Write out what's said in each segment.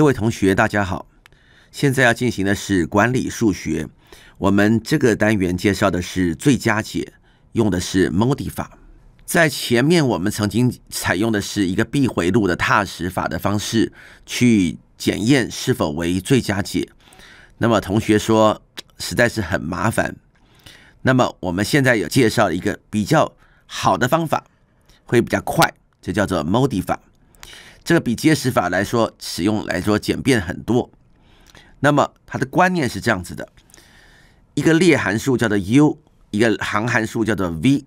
各位同学，大家好。现在要进行的是管理数学。我们这个单元介绍的是最佳解，用的是 MODI 法。在前面我们曾经采用的是一个闭回路的踏实法的方式去检验是否为最佳解。那么同学说实在是很麻烦。那么我们现在有介绍一个比较好的方法，会比较快，这叫做 MODI 法。这个比结石法来说，使用来说简便很多。那么它的观念是这样子的：一个列函数叫做 u，一个行函数叫做 v。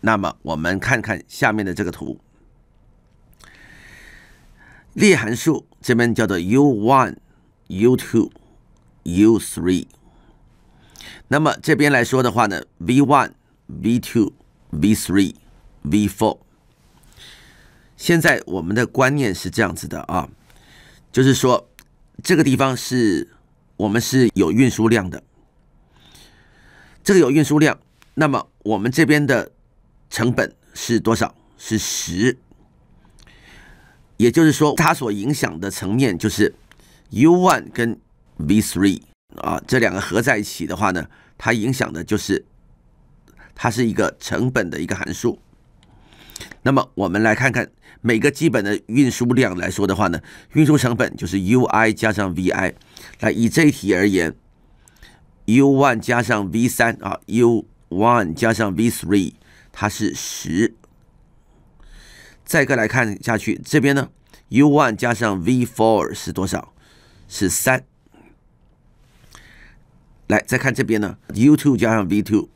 那么我们看看下面的这个图，列函数这边叫做 u one、u two、u three。那么这边来说的话呢，v one、v two、v three、v four。现在我们的观念是这样子的啊，就是说这个地方是我们是有运输量的，这个有运输量，那么我们这边的成本是多少？是十。也就是说，它所影响的层面就是 U one 跟 V three 啊，这两个合在一起的话呢，它影响的就是它是一个成本的一个函数。那么我们来看看每个基本的运输量来说的话呢，运输成本就是 U I 加上 V I。来以这一题而言，U one 加上 V 三啊，U one 加上 V three 它是十。再一个来看下去，这边呢，U one 加上 V four 是多少？是三。来再看这边呢，U two 加上 V two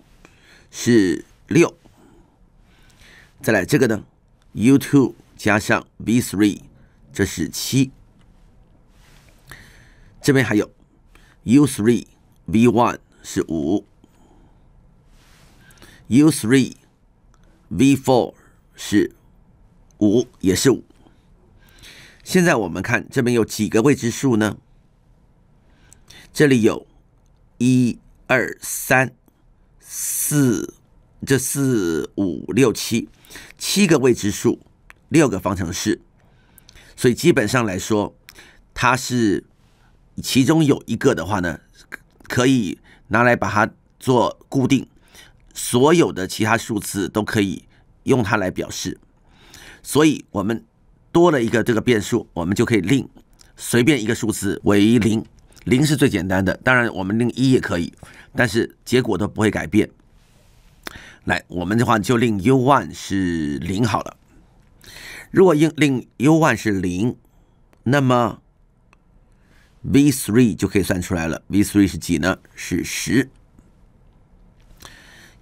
是六。再来这个呢，U two 加上 v three，这是七。这边还有 U three V one 是五，U three V four 是五，也是五。现在我们看这边有几个未知数呢？这里有，一、二、三、四。这四五六七七个未知数，六个方程式，所以基本上来说，它是其中有一个的话呢，可以拿来把它做固定，所有的其他数字都可以用它来表示，所以我们多了一个这个变数，我们就可以令随便一个数字为零，零是最简单的，当然我们令一也可以，但是结果都不会改变。来，我们的话就令 u one 是零好了。如果令令 u one 是零，那么 v three 就可以算出来了。v three 是几呢？是十。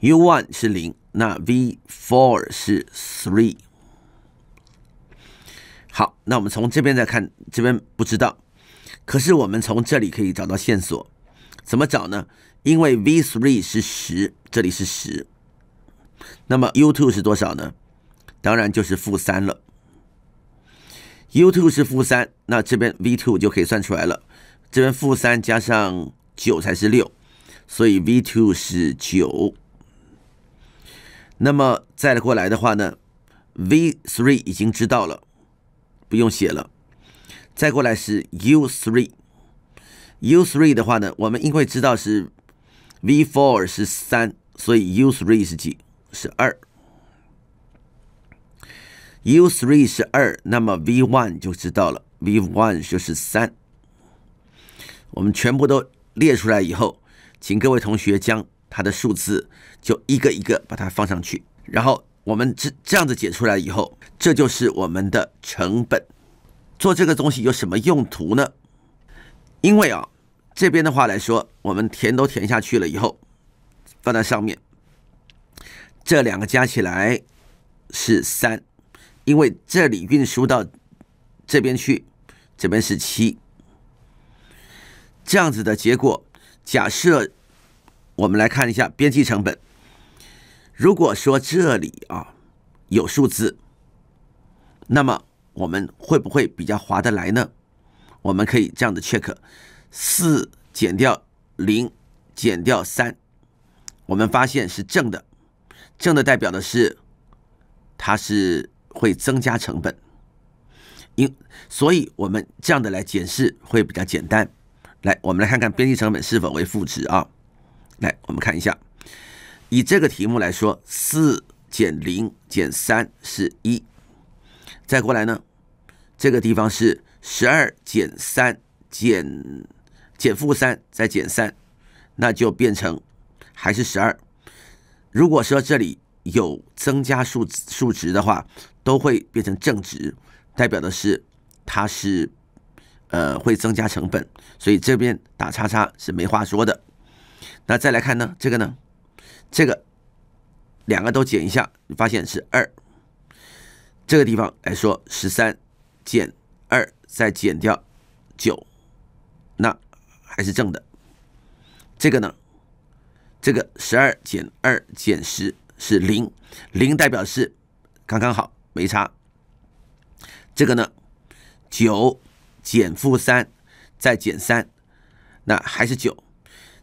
u one 是零，那 v four 是 three。好，那我们从这边再看，这边不知道，可是我们从这里可以找到线索。怎么找呢？因为 v three 是十，这里是十。那么 u two 是多少呢？当然就是负三了。u two 是负三，那这边 v two 就可以算出来了。这边负三加上九才是六，所以 v two 是九。那么再过来的话呢，v three 已经知道了，不用写了。再过来是 u three，u three 的话呢，我们因为知道是 v four 是三，所以 u three 是几？是二，U three 是二，那么 V one 就知道了，V one 就是三。我们全部都列出来以后，请各位同学将它的数字就一个一个把它放上去，然后我们这这样子解出来以后，这就是我们的成本。做这个东西有什么用途呢？因为啊，这边的话来说，我们填都填下去了以后，放在上面。这两个加起来是三，因为这里运输到这边去，这边是七，这样子的结果。假设我们来看一下边际成本，如果说这里啊有数字，那么我们会不会比较划得来呢？我们可以这样的 check：四减掉零减掉三，我们发现是正的。正的代表的是，它是会增加成本，因，所以我们这样的来解释会比较简单。来，我们来看看边际成本是否为负值啊。来，我们看一下，以这个题目来说，四减零减三是一，再过来呢，这个地方是十二减三减减负三再减三，那就变成还是十二。如果说这里有增加数数值的话，都会变成正值，代表的是它是呃会增加成本，所以这边打叉叉是没话说的。那再来看呢，这个呢，这个两个都减一下，你发现是二。这个地方来说，十三减二再减掉九，那还是正的。这个呢？这个十二减二减十是零，零代表是刚刚好没差。这个呢，九减负三再减三，那还是九。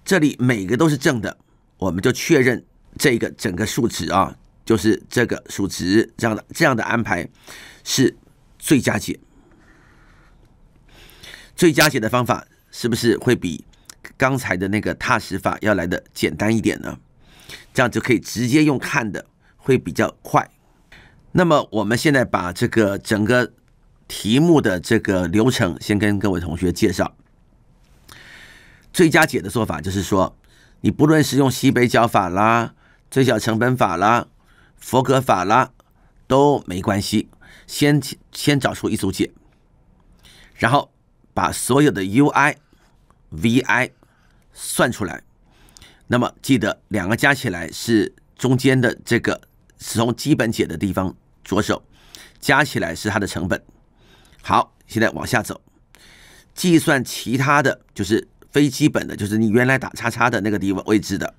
这里每个都是正的，我们就确认这个整个数值啊，就是这个数值这样的这样的安排是最佳解。最佳解的方法是不是会比？刚才的那个踏实法要来的简单一点呢，这样就可以直接用看的会比较快。那么我们现在把这个整个题目的这个流程先跟各位同学介绍。最佳解的做法就是说，你不论是用西北角法啦、最小成本法啦、佛格法啦都没关系，先先找出一组解，然后把所有的 u i、v i。算出来，那么记得两个加起来是中间的这个，是从基本解的地方着手，加起来是它的成本。好，现在往下走，计算其他的就是非基本的，就是你原来打叉叉的那个地方位置的。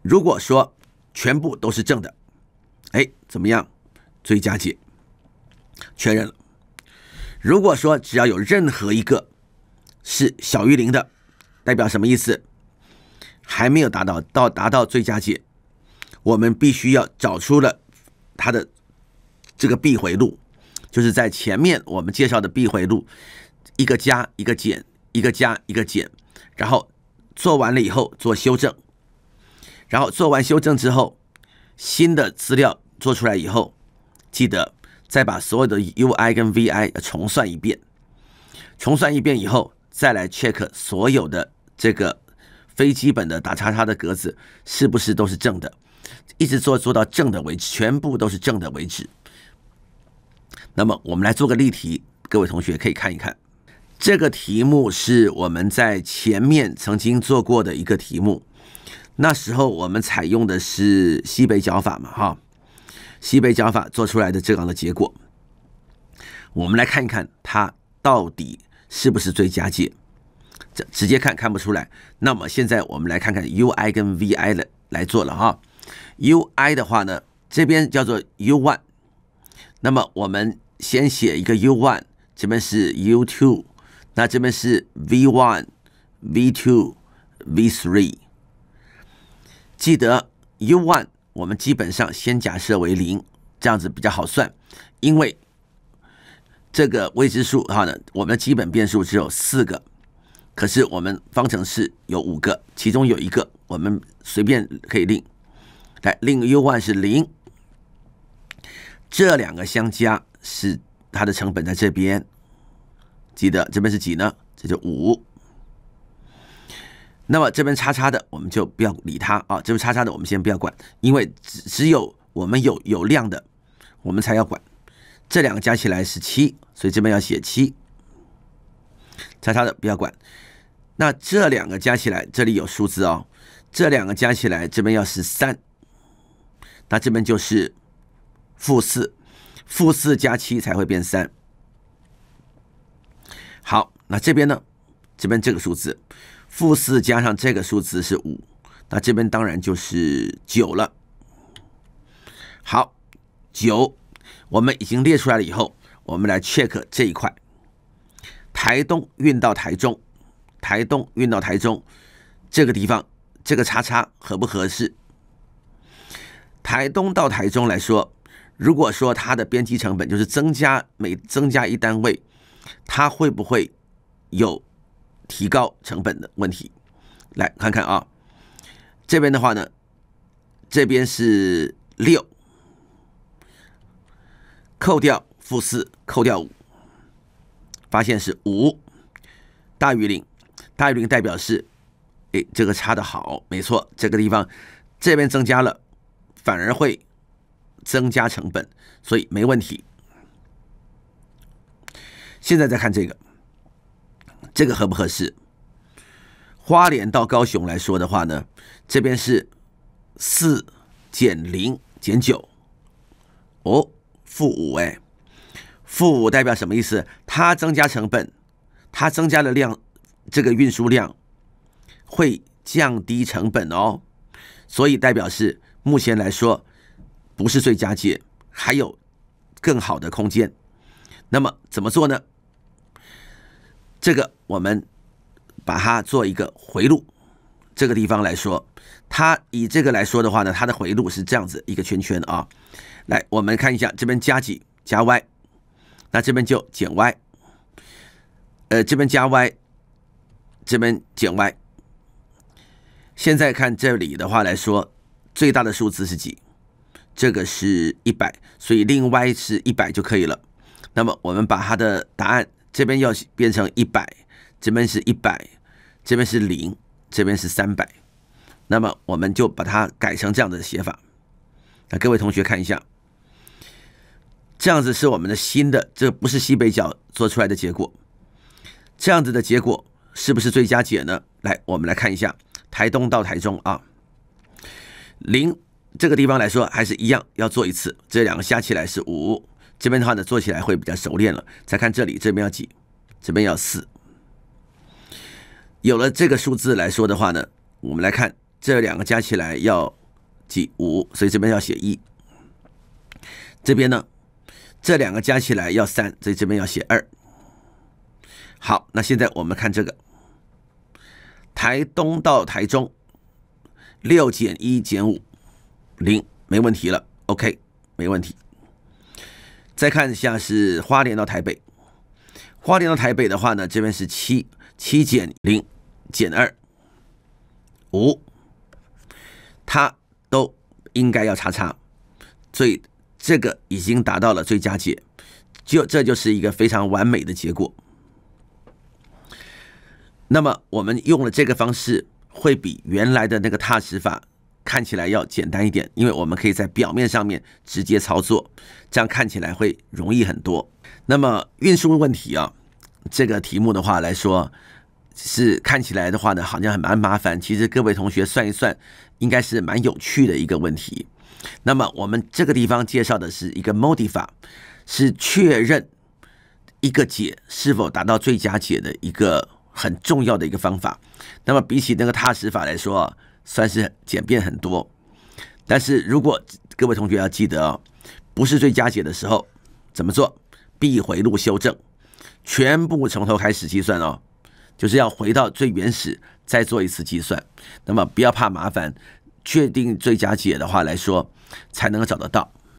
如果说全部都是正的，哎，怎么样？追加解确认了。如果说只要有任何一个是小于零的，代表什么意思？还没有达到到达到最佳解，我们必须要找出了它的这个闭回路，就是在前面我们介绍的闭回路，一个加一个减，一个加一个减，然后做完了以后做修正，然后做完修正之后，新的资料做出来以后，记得再把所有的 U I 跟 V I 重算一遍，重算一遍以后，再来 check 所有的。这个非基本的打叉叉的格子是不是都是正的？一直做做到正的为止，全部都是正的为止。那么我们来做个例题，各位同学可以看一看。这个题目是我们在前面曾经做过的一个题目，那时候我们采用的是西北角法嘛，哈，西北角法做出来的这样的结果。我们来看一看它到底是不是最佳解。这直接看看不出来。那么现在我们来看看 U I 跟 V I 的来做了哈。U I 的话呢，这边叫做 U one。那么我们先写一个 U one，这边是 U two，那这边是 V one、V two、V three。记得 U one 我们基本上先假设为零，这样子比较好算，因为这个未知数哈呢，我们的基本变数只有四个。可是我们方程式有五个，其中有一个我们随便可以令，来令 u one 是零，这两个相加是它的成本在这边，记得这边是几呢？这就五。那么这边叉叉的我们就不要理它啊，这边叉叉的我们先不要管，因为只只有我们有有量的，我们才要管。这两个加起来是七，所以这边要写七。叉叉的不要管。那这两个加起来，这里有数字哦。这两个加起来，这边要是三，那这边就是负四，负四加七才会变三。好，那这边呢？这边这个数字，负四加上这个数字是五，那这边当然就是九了。好，九，我们已经列出来了以后，我们来 check 这一块，台东运到台中。台东运到台中，这个地方这个叉叉合不合适？台东到台中来说，如果说它的边际成本就是增加每增加一单位，它会不会有提高成本的问题？来看看啊，这边的话呢，这边是六，扣掉负四，扣掉五，发现是五大于零。大于零代表是，哎，这个差的好，没错，这个地方这边增加了，反而会增加成本，所以没问题。现在再看这个，这个合不合适？花莲到高雄来说的话呢，这边是四减零减九，哦，负五哎，负五代表什么意思？它增加成本，它增加了量。这个运输量会降低成本哦，所以代表是目前来说不是最佳解，还有更好的空间。那么怎么做呢？这个我们把它做一个回路，这个地方来说，它以这个来说的话呢，它的回路是这样子一个圈圈啊。来，我们看一下这边加几加 y，那这边就减 y，呃，这边加 y。这边减 y，现在看这里的话来说，最大的数字是几？这个是一百，所以令 y 是一百就可以了。那么我们把它的答案这边要变成一百，这边是一百，这边是零，这边是三百。那么我们就把它改成这样的写法。那各位同学看一下，这样子是我们的新的，这不是西北角做出来的结果，这样子的结果。是不是最佳解呢？来，我们来看一下台东到台中啊，零这个地方来说还是一样要做一次，这两个加起来是五。这边的话呢，做起来会比较熟练了。再看这里，这边要几？这边要四。有了这个数字来说的话呢，我们来看这两个加起来要几？五，所以这边要写一。这边呢，这两个加起来要三，所以这边要写二。好，那现在我们看这个。台东到台中，六减一减五零，没问题了，OK，没问题。再看一下是花莲到台北，花莲到台北的话呢，这边是七七减零减二五，它都应该要叉叉，最这个已经达到了最佳解，就这就是一个非常完美的结果。那么我们用了这个方式，会比原来的那个踏实法看起来要简单一点，因为我们可以在表面上面直接操作，这样看起来会容易很多。那么运输问题啊，这个题目的话来说，是看起来的话呢，好像很蛮麻烦。其实各位同学算一算，应该是蛮有趣的一个问题。那么我们这个地方介绍的是一个 mod i 法，是确认一个解是否达到最佳解的一个。很重要的一个方法，那么比起那个踏实法来说，算是简便很多。但是如果各位同学要记得哦，不是最佳解的时候怎么做？必回路修正，全部从头开始计算哦，就是要回到最原始再做一次计算。那么不要怕麻烦，确定最佳解的话来说，才能够找得到。